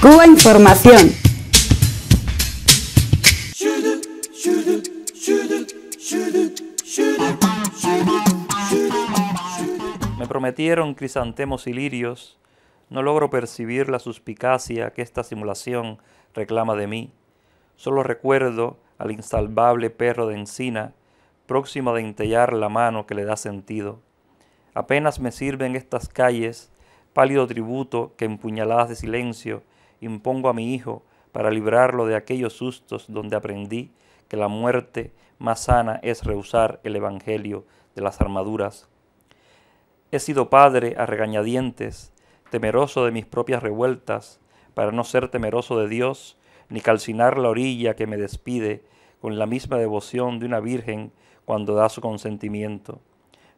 Cuba Información. Me prometieron crisantemos y lirios, no logro percibir la suspicacia que esta simulación reclama de mí. Solo recuerdo al insalvable perro de encina, próximo a entellar la mano que le da sentido. Apenas me sirven estas calles, pálido tributo que empuñaladas de silencio impongo a mi hijo para librarlo de aquellos sustos donde aprendí que la muerte más sana es rehusar el Evangelio de las armaduras. He sido padre a regañadientes, temeroso de mis propias revueltas, para no ser temeroso de Dios, ni calcinar la orilla que me despide con la misma devoción de una virgen cuando da su consentimiento.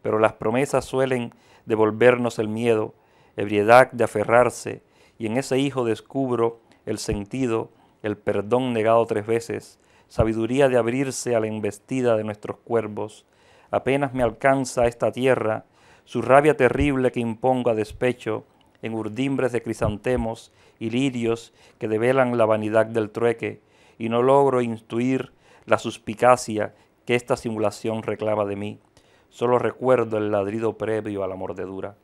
Pero las promesas suelen devolvernos el miedo, ebriedad de aferrarse, y en ese hijo descubro el sentido, el perdón negado tres veces, sabiduría de abrirse a la embestida de nuestros cuervos. Apenas me alcanza esta tierra, su rabia terrible que impongo a despecho, en urdimbres de crisantemos y lirios que develan la vanidad del trueque, y no logro instruir la suspicacia que esta simulación reclama de mí. Solo recuerdo el ladrido previo a la mordedura.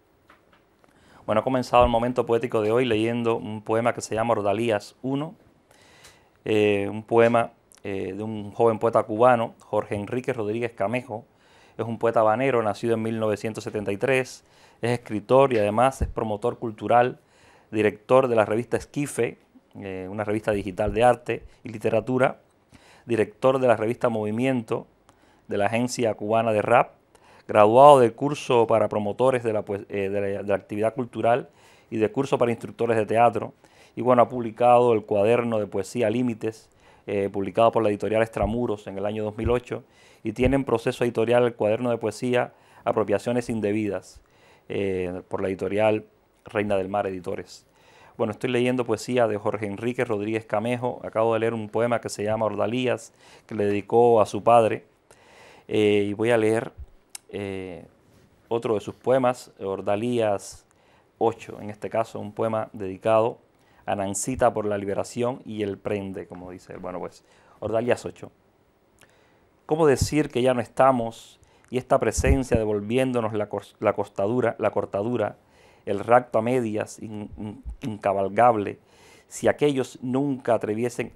Bueno, he comenzado el momento poético de hoy leyendo un poema que se llama Rodalías 1, eh, un poema eh, de un joven poeta cubano, Jorge Enrique Rodríguez Camejo. Es un poeta habanero, nacido en 1973, es escritor y además es promotor cultural, director de la revista Esquife, eh, una revista digital de arte y literatura, director de la revista Movimiento, de la agencia cubana de rap graduado de curso para promotores pues, eh, de la, actividad cultural y de curso para instructores de teatro. Y bueno, ha publicado el cuaderno de poesía Límites, eh, publicado por la editorial Extramuros en el año 2008, y tiene en proceso editorial el cuaderno de poesía Apropiaciones Indebidas, eh, por la editorial Reina del Mar Editores. Bueno, estoy leyendo poesía de Jorge Enrique Rodríguez Camejo, acabo de leer un poema que se llama Ordalías, que le dedicó a su padre, y voy a leer eh, otro de sus poemas, Ordalías 8, en este caso un poema dedicado a Nancita por la liberación y el prende, como dice. Bueno, pues, Ordalías 8. ¿Cómo decir que ya no estamos y esta presencia devolviéndonos la, costadura, la cortadura, el racto a medias, incavalgable, incabalgable, si aquellos nunca atraviesan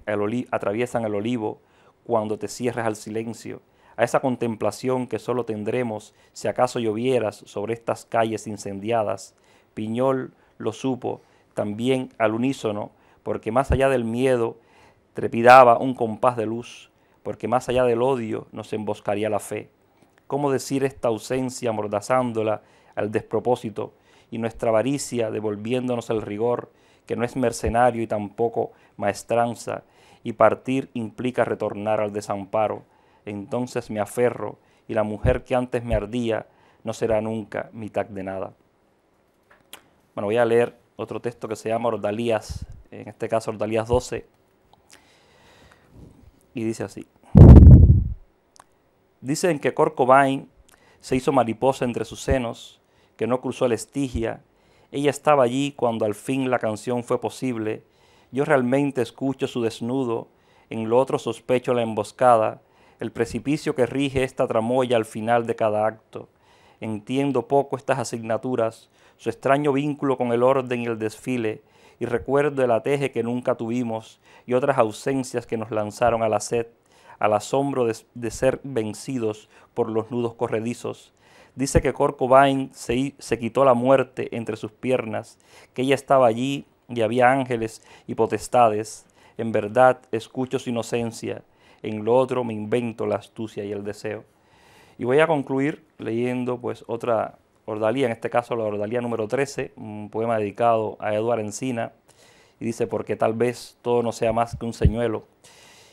el olivo cuando te cierras al silencio a esa contemplación que solo tendremos si acaso llovieras sobre estas calles incendiadas. Piñol lo supo también al unísono, porque más allá del miedo trepidaba un compás de luz, porque más allá del odio nos emboscaría la fe. ¿Cómo decir esta ausencia amordazándola al despropósito y nuestra avaricia devolviéndonos el rigor, que no es mercenario y tampoco maestranza, y partir implica retornar al desamparo? entonces me aferro y la mujer que antes me ardía no será nunca mitad de nada. Bueno, voy a leer otro texto que se llama Ordalías, en este caso Ordalías 12, y dice así. Dicen que Corcovain se hizo mariposa entre sus senos, que no cruzó la Estigia. Ella estaba allí cuando al fin la canción fue posible. Yo realmente escucho su desnudo, en lo otro sospecho la emboscada el precipicio que rige esta tramoya al final de cada acto. Entiendo poco estas asignaturas, su extraño vínculo con el orden y el desfile, y recuerdo el ateje que nunca tuvimos y otras ausencias que nos lanzaron a la sed, al asombro de, ser vencidos por los nudos corredizos. Dice que Corcovain se, se quitó la muerte entre sus piernas, que ella estaba allí y había ángeles y potestades. En verdad, escucho su inocencia en lo otro me invento la astucia y el deseo. Y voy a concluir leyendo pues otra ordalía, en este caso la ordalía número 13, un poema dedicado a Eduard Encina, y dice, porque tal vez todo no sea más que un señuelo.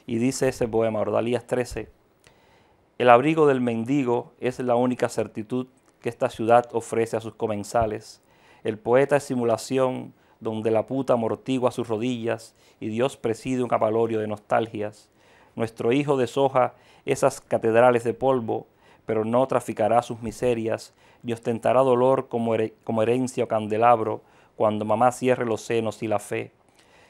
Y dice ese poema, Ordalías 13, el abrigo del mendigo es la única certitud que esta ciudad ofrece a sus comensales. El poeta es simulación donde la puta amortigua sus rodillas y Dios preside un capalorio de nostalgias. Nuestro hijo deshoja esas catedrales de polvo, pero no traficará sus miserias, ni ostentará dolor como, herencia o candelabro cuando mamá cierre los senos y la fe.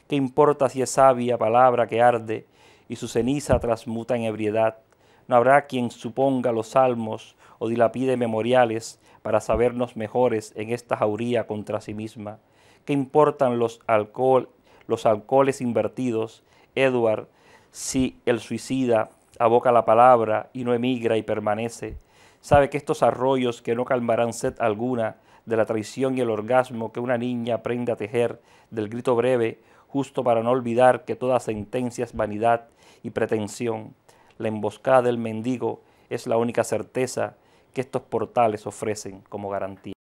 ¿Qué importa si es sabia palabra que arde y su ceniza transmuta en ebriedad? No habrá quien suponga los salmos o dilapide memoriales para sabernos mejores en esta jauría contra sí misma. ¿Qué importan los, alcohol, los alcoholes invertidos? Edward si el suicida aboca la palabra y no emigra y permanece. Sabe que estos arroyos que no calmarán sed alguna de la traición y el orgasmo que una niña aprende a tejer del grito breve, justo para no olvidar que toda sentencia es vanidad y pretensión. La emboscada del mendigo es la única certeza que estos portales ofrecen como garantía.